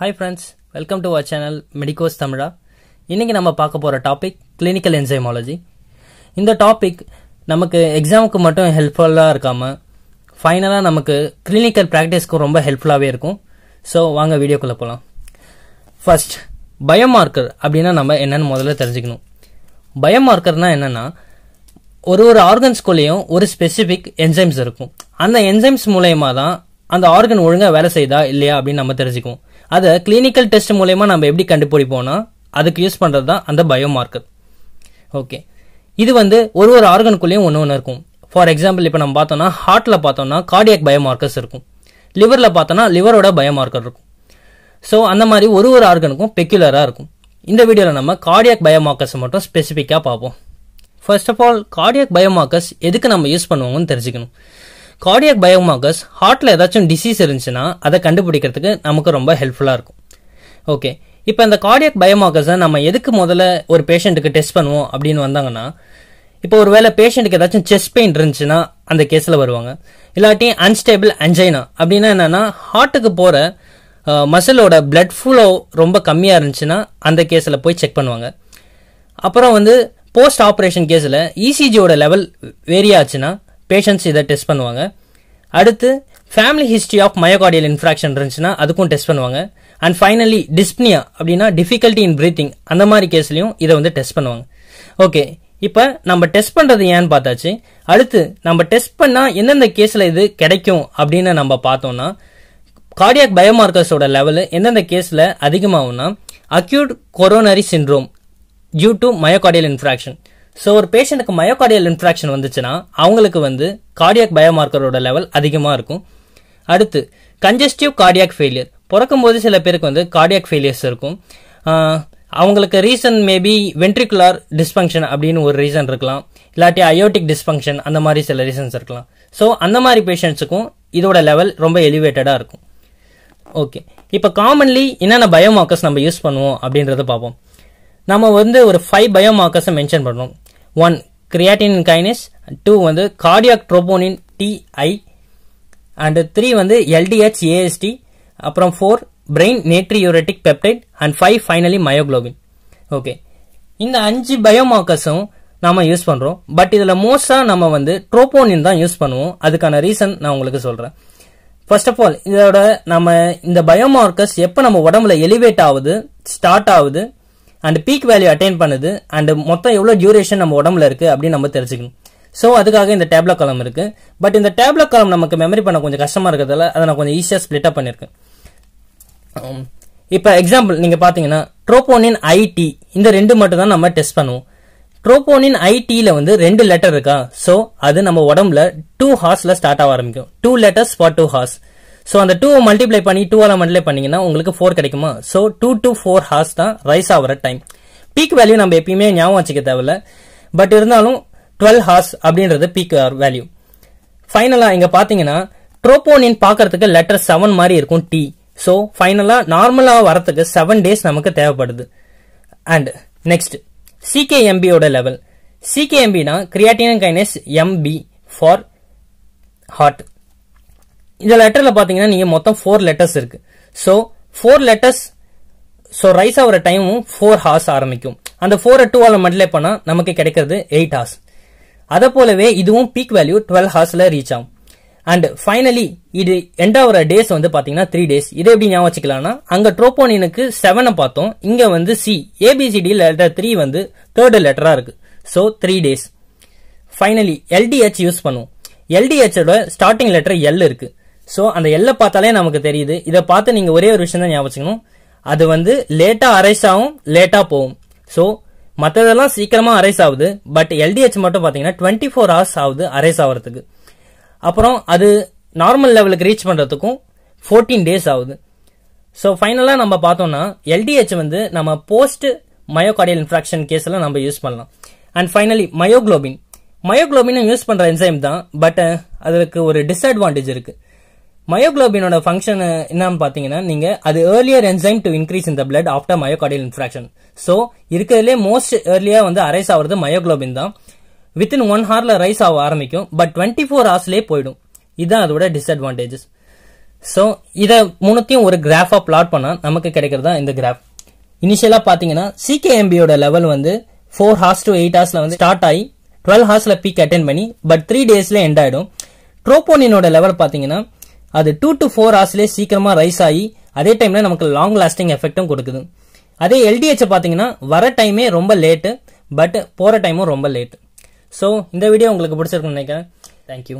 hi friends welcome to our channel medicos Tamizha இன்றைக்கி நம்ம பார்க்க போகிற டாபிக் கிளினிக்கல் என்சைமாலஜி இந்த டாபிக் நமக்கு எக்ஸாமுக்கு மட்டும் ஹெல்ப்ஃபுல்லாக இருக்காமல் ஃபைனலாக நமக்கு கிளினிக்கல் ப்ராக்டிஸ்க்கு ரொம்ப ஹெல்ப்ஃபுல்லாகவே இருக்கும் ஸோ வாங்க வீடியோக்குள்ளே போகலாம் ஃபர்ஸ்ட் பயோமார்க்கர் அப்படின்னா நம்ம என்னென்னு முதல்ல தெரிஞ்சுக்கணும் பயோமார்க்கர்னால் என்னென்னா ஒரு ஒரு ஆர்கன்ஸ்குள்ளேயும் ஒரு ஸ்பெசிஃபிக் என்சைம்ஸ் இருக்கும் அந்த என்சைம்ஸ் மூலயமா தான் அந்த ஆர்கன் ஒழுங்காக வேலை செய்யுதா இல்லையா அப்படின்னு நம்ம தெரிஞ்சுக்குவோம் அதை கிளினிக்கல் டெஸ்ட் மூலயமா நம்ம எப்படி கண்டுபிடிப்போம்னா அதுக்கு யூஸ் பண்ணுறது தான் அந்த பயோ மார்க்கர் ஓகே இது வந்து ஒரு ஒரு ஆர்கனுக்குள்ளேயும் ஒன்று ஒன்று இருக்கும் ஃபார் எக்ஸாம்பிள் இப்போ நம்ம பார்த்தோம்னா ஹார்ட்டில் பார்த்தோம்னா கார்டியாக் பயோமார்க்கர்ஸ் இருக்கும் லிவரில் பார்த்தோன்னா லிவரோட பயோமார்க்கர் இருக்கும் ஸோ அந்த மாதிரி ஒரு ஒரு ஆர்கனுக்கும் பெக்குலராக இருக்கும் இந்த வீடியோவில் நம்ம கார்டியாக் பயோமார்க்கர்ஸை மட்டும் ஸ்பெசிஃபிக்காக பார்ப்போம் first of all cardiac biomarkers எதுக்கு நம்ம யூஸ் பண்ணுவோங்கன்னு தெரிஞ்சுக்கணும் கார்டியாக் பயோமார்க்கர்ஸ் ஹார்ட்டில் ஏதாச்சும் டிசீஸ் இருந்துச்சுன்னா அதை கண்டுபிடிக்கிறதுக்கு நமக்கு ரொம்ப ஹெல்ப்ஃபுல்லாக இருக்கும் ஓகே இப்போ இந்த கார்டியாக் பயோமார்க்கர்ஸை நம்ம எதுக்கு முதல்ல ஒரு பேஷண்ட்டுக்கு டெஸ்ட் பண்ணுவோம் அப்படின்னு வந்தாங்கன்னா இப்போ ஒரு வேளை பேஷண்ட்டுக்கு ஏதாச்சும் செஸ்ட் பெயின் இருந்துச்சுன்னா அந்த கேஸில் வருவாங்க இல்லாட்டி அன்ஸ்டேபிள் அஞ்சைனா அப்படின்னா என்னென்னா ஹார்ட்டுக்கு போகிற மசிலோட பிளட் ஃப்ளோ ரொம்ப கம்மியாக இருந்துச்சுன்னா அந்த கேஸில் போய் செக் பண்ணுவாங்க அப்புறம் வந்து போஸ்ட் ஆப்ரேஷன் கேஸில் இசிஜியோட லெவல் வேரியாச்சுன்னா ஆச்சுன்னா பேஷண்ட்ஸ் இதை டெஸ்ட் பண்ணுவாங்க அடுத்து family history of myocardial infarction இருந்துச்சுன்னா அதுக்கும் டெஸ்ட் பண்ணுவாங்க அண்ட் ஃபைனலி டிஸ்ப்னியா அப்படின்னா டிஃபிகல்ட்டி இன் பிரீத்திங் அந்த மாதிரி கேஸ்லையும் இதை வந்து டெஸ்ட் பண்ணுவாங்க ஓகே இப்போ நம்ம டெஸ்ட் பண்ணுறது ஏன்னு பார்த்தாச்சு அடுத்து நம்ம டெஸ்ட் பண்ணால் எந்தெந்த கேஸில் இது கிடைக்கும் அப்படின்னு நம்ம பார்த்தோம்னா கார்டியாக் பயோமார்க்கர்ஸோட லெவலு எந்தெந்த கேஸில் அதிகமாகும்னா acute coronary syndrome due to myocardial infarction so ஒரு பேஷண்ட்டுக்கு மயோகார்டியல் இன்ஃப்ராக்ஷன் வந்துச்சுன்னா அவங்களுக்கு வந்து கார்டியாக் பயோமார்க்கரோட லெவல் அதிகமாக இருக்கும் அடுத்து கஞ்சஸ்டிவ் கார்டியாக் ஃபெயிலியர் பிறக்கும் போது சில பேருக்கு வந்து கார்டியாக் ஃபெயிலியர்ஸ் இருக்கும் அவங்களுக்கு ரீசன் மேபி வென்ட்ரிகுலர் டிஸ்ஃபங்க்ஷன் அப்படின்னு ஒரு ரீசன் இருக்கலாம் இல்லாட்டி அயோட்டிக் டிஸ்ஃபங்க்ஷன் அந்த மாதிரி சில ரீசன்ஸ் இருக்கலாம் ஸோ அந்த மாதிரி பேஷண்ட்ஸுக்கும் இதோட லெவல் ரொம்ப எலிவேட்டடாக இருக்கும் ஓகே இப்போ காமன்லி என்னென்ன பயோமார்க்கர்ஸ் நம்ம யூஸ் பண்ணுவோம் அப்படின்றத பார்ப்போம் நம்ம வந்து ஒரு ஃபைவ் பயோமார்க்கர்ஸை மென்ஷன் பண்ணுறோம் ஒன் கிரியாட்டின் கைனஸ் டூ வந்து cardiac troponin T I and three வந்து எல்டிஹெச் ஏஎஸ்டி அப்புறம் four brain natriuretic peptide and five finally myoglobin okay இந்த அஞ்சு பயோமார்க்கர்ஸும் நாம் யூஸ் பண்ணுறோம் பட் இதில் மோஸ்ட்டாக நம்ம வந்து ட்ரோபோனின் தான் யூஸ் பண்ணுவோம் அதுக்கான ரீசன் நான் உங்களுக்கு சொல்கிறேன் ஃபர்ஸ்ட் ஆஃப் ஆல் இதோட நம்ம இந்த பயோமார்க்கர்ஸ் எப்போ நம்ம உடம்புல எலிவேட் ஆகுது ஸ்டார்ட் ஆகுது அண்ட் பீக் வேல்யூ அட்டைன் பண்ணுது அண்ட் மொத்தம் எவ்வளோ டியூரேஷன் நம்ம உடம்புல இருக்குது அப்படின்னு நம்ம தெரிஞ்சுக்கணும் ஸோ அதுக்காக இந்த டேப்லோ காலம் இருக்குது பட் இந்த டேப்லோ காலம் நமக்கு மெமரி பண்ண கொஞ்சம் கஷ்டமாக இருக்கிறதால அதை நான் கொஞ்சம் ஈஸியாக அப் பண்ணியிருக்கேன் um, இப்போ எக்ஸாம்பிள் நீங்கள் பார்த்தீங்கன்னா ட்ரோபோனின் ஐடி இந்த ரெண்டு மட்டும் தான் நம்ம டெஸ்ட் பண்ணுவோம் ட்ரோபோனின் ஐடியில் வந்து ரெண்டு லெட்டர் இருக்கா ஸோ அது நம்ம உடம்புல டூ ஹார்ஸில் ஸ்டார்ட் ஆக ஆரம்பிக்கும் two letters for two hours so அந்த டூ மல்டிப்ளை பண்ணி டூ மல்டிப்ளை பண்ணீங்கன்னா உங்களுக்கு ஃபோர் கிடைக்குமா so two to four hours தான் ரைஸ் ஆகிற டைம் பீக் வேல்யூ நம்ம எப்பயுமே ஞாபகம் வச்சுக்க தேவையில்ல பட் இருந்தாலும் டுவெல் ஹார்ஸ் அப்படின்றது பீக் வேல்யூ ஃபைனலாக இங்கே பார்த்தீங்கன்னா ட்ரோபோனின் பார்க்கறதுக்கு லெட்டர் செவன் மாதிரி இருக்கும் டி ஸோ ஃபைனலாக நார்மலாக வரத்துக்கு செவன் டேஸ் நமக்கு தேவைப்படுது அண்ட் நெக்ஸ்ட் சிகேஎம்பியோட லெவல் சிகேஎம்பினா creatine kinase MB for heart இந்த லெட்டரில் பார்த்தீங்கன்னா நீங்கள் மொத்தம் ஃபோர் லெட்டர்ஸ் இருக்குது so four letters so rise ஆகிற டைமும் ஃபோர் ஹார்ஸ் ஆரம்பிக்கும் அந்த ஃபோரை டூவால் மட்டிலே போனால் நமக்கு கிடைக்கிறது எயிட் ஹார்ஸ் அதை போலவே இதுவும் பீக் வேல்யூ டுவெல் ஹார்ஸில் ரீச் ஆகும் அண்ட் ஃபைனலி இது எண்ட் ஆகிற டேஸ் வந்து பாத்தீங்கன்னா த்ரீ டேஸ் இதை எப்படி ஞாபகம் வச்சுக்கலாம்னா அங்கே ட்ரோபோனினுக்கு செவனை பார்த்தோம் இங்கே வந்து சி ஏபிசிடி லெட்டர் த்ரீ வந்து தேர்டு லெட்டராக இருக்குது so three days finally LDH use பண்ணுவோம் எல்டிஹெச்சோட ஸ்டார்டிங் லெட்டர் எல் இருக்குது ஸோ அந்த எல்லை பார்த்தாலே நமக்கு தெரியுது இதை பார்த்து நீங்கள் ஒரே ஒரு விஷயம் தான் ஞாபகம் அது வந்து லேட்டாக அரைஸ் ஆகும் லேட்டாக போகும் ஸோ மற்றதெல்லாம் சீக்கிரமாக அரைஸ் ஆகுது பட் எல்டிஹெச் மட்டும் பார்த்தீங்கன்னா டுவெண்ட்டி ஃபோர் ஹவர்ஸ் ஆகுது அரைஸ் ஆகிறதுக்கு அப்புறம் அது நார்மல் லெவலுக்கு ரீச் பண்ணுறதுக்கும் ஃபோர்டீன் டேஸ் ஆகுது ஸோ ஃபைனலாக நம்ம பார்த்தோம்னா எல்டிஹெச் வந்து நம்ம போஸ்ட் மயோகார்டியல் இன்ஃப்ராக்ஷன் கேஸில் நம்ம யூஸ் பண்ணலாம் and finally myoglobin myoglobin use பண்ணுற என்சைம் தான் பட் அதுக்கு ஒரு டிஸ்அட்வான்டேஜ் இருக்குது மயோக்ளோபினோட ஃபங்க்ஷன் என்னன்னு பார்த்தீங்கன்னா நீங்கள் அது earlier enzyme to increase in the blood after myocardial infarction so இருக்கிறதுலே மோஸ்ட் ஏர்லியாக வந்து அரைஸ் ஆகிறது மயோக்ளோபின் தான் வித்தின் ஒன் ஹவர்ல ரைஸ் ஆக ஆரம்பிக்கும் பட் டுவெண்ட்டி ஃபோர் ஹவர்ஸ்லேயே போயிடும் இதுதான் அதோட டிஸ்அட்வான்டேஜஸ் ஸோ இதை மூணுத்தையும் ஒரு கிராஃபாக பிளாட் பண்ணால் நமக்கு கிடைக்கிறதா இந்த கிராஃப் இனிஷியலாக பார்த்தீங்கன்னா சிகேஎம்பியோட லெவல் வந்து ஃபோர் ஹார்ஸ் டு எயிட் ஹார்ஸில் வந்து ஸ்டார்ட் ஆகி டுவெல் ஹார்ஸில் பீக் அட்டன் பண்ணி பட் த்ரீ டேஸில் எண்ட் ஆகிடும் ட்ரோபோனினோட லெவல் பார்த்தீங்கன்னா அது டூ டு ஃபோர் ஹவர்ஸ்லேயே சீக்கிரமாக ரைஸ் ஆகி அதே டைமில் நமக்கு லாங் லாஸ்டிங் எஃபெக்ட்டும் கொடுக்குது அதே எல்டிஹெச்சை பார்த்தீங்கன்னா வர டைமே ரொம்ப லேட்டு பட் போகிற டைமும் ரொம்ப லேட் ஸோ இந்த வீடியோ உங்களுக்கு பிடிச்சிருக்குன்னு நினைக்கிறேன் தேங்க்யூ